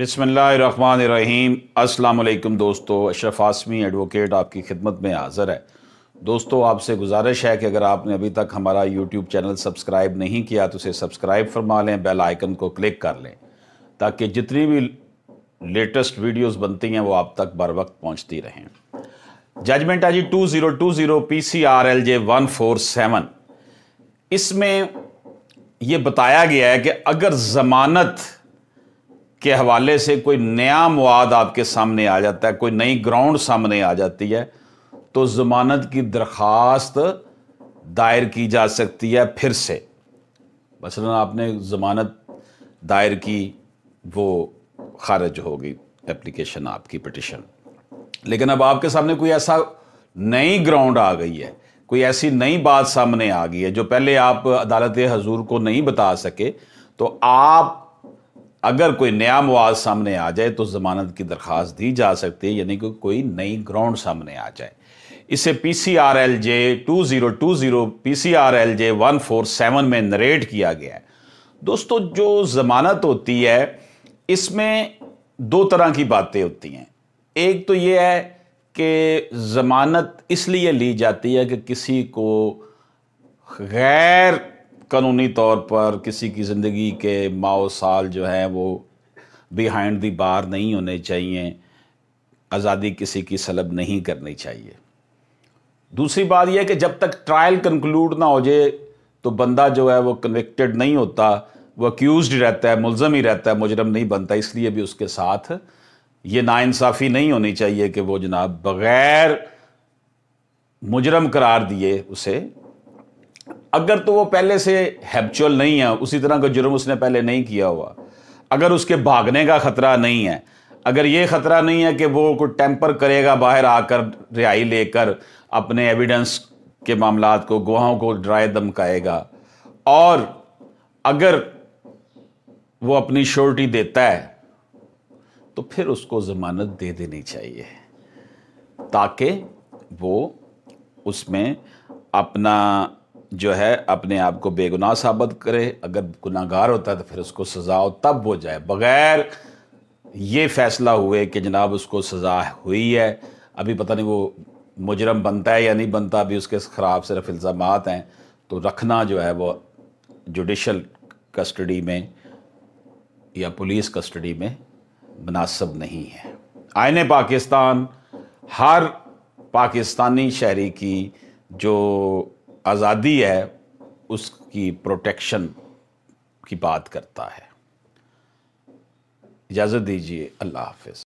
बिसमीम असलकम दोस्तों अशरफ आसमी एडवोकेट आपकी खिदमत में हाज़र है दोस्तों आपसे गुजारिश है कि अगर आपने अभी तक हमारा यूट्यूब चैनल सब्सक्राइब नहीं किया तो उसे सब्सक्राइब फरमा लें बेल आइकन को क्लिक कर लें ताकि जितनी भी लेटेस्ट वीडियोस बनती हैं वो आप तक बर वक्त पहुँचती रहें जजमेंट आज two zero two zero P C R L J one four seven इसमें यह बताया गया है कि अगर ज़मानत के हवाले से कोई नया मवाद आपके सामने आ जाता है कोई नई ग्राउंड सामने आ जाती है तो ज़मानत की दरख्वास्त दायर की जा सकती है फिर से मसलन आपने ज़मानत दायर की वो खारिज होगी एप्लीकेशन आपकी पटिशन लेकिन अब आपके सामने कोई ऐसा नई ग्राउंड आ गई है कोई ऐसी नई बात सामने आ गई है जो पहले आप अदालत हजूर को नहीं बता सके तो आप अगर कोई नया मवाद सामने आ जाए तो ज़मानत की दरख्वास्त दी जा सकती है यानी कि कोई नई ग्राउंड सामने आ जाए इसे P C R L J two zero two zero P C R L J one four seven में नरेट किया गया है दोस्तों जो ज़मानत होती है इसमें दो तरह की बातें होती हैं एक तो ये है कि ज़मानत इसलिए ली जाती है कि किसी को गैर कानूनी तौर पर किसी की ज़िंदगी के माओ साल जो हैं वो बिहाइंड दी बार नहीं होने चाहिए आज़ादी किसी की सलब नहीं करनी चाहिए दूसरी बात यह कि जब तक ट्रायल कंक्लूड ना हो जाए तो बंदा जो है वो कन्विक्टेड नहीं होता वो अक्यूज रहता है मुलजम ही रहता है मुजरम नहीं बनता इसलिए भी उसके साथ ये नाानसाफ़ी नहीं होनी चाहिए कि वो जनाब बग़ैर मुजरम करार दिए उसे अगर तो वो पहले से हैबचुअल नहीं है उसी तरह का जुर्म उसने पहले नहीं किया हुआ अगर उसके भागने का ख़तरा नहीं है अगर ये ख़तरा नहीं है कि वो कोई टेम्पर करेगा बाहर आकर रिहाई लेकर अपने एविडेंस के मामला को गुहाओं को ड्राए धमकाएगा और अगर वो अपनी श्योरिटी देता है तो फिर उसको ज़मानत दे देनी चाहिए ताकि वो उसमें अपना जो है अपने आप को बेगुनाह साबित करे अगर गुनागार होता है तो फिर उसको सज़ा तब हो जाए बग़ैर ये फ़ैसला हुए कि जनाब उसको सज़ा हुई है अभी पता नहीं वो मुजरम बनता है या नहीं बनता अभी उसके ख़राब सिर्फ इल्ज़ाम हैं तो रखना जो है वो जुडिशल कस्टडी में या पुलिस कस्टडी में मुनासब नहीं है आयन पाकिस्तान हर पाकिस्तानी शहरी की जो आज़ादी है उसकी प्रोटेक्शन की बात करता है इजाज़त दीजिए अल्लाह हाफिज़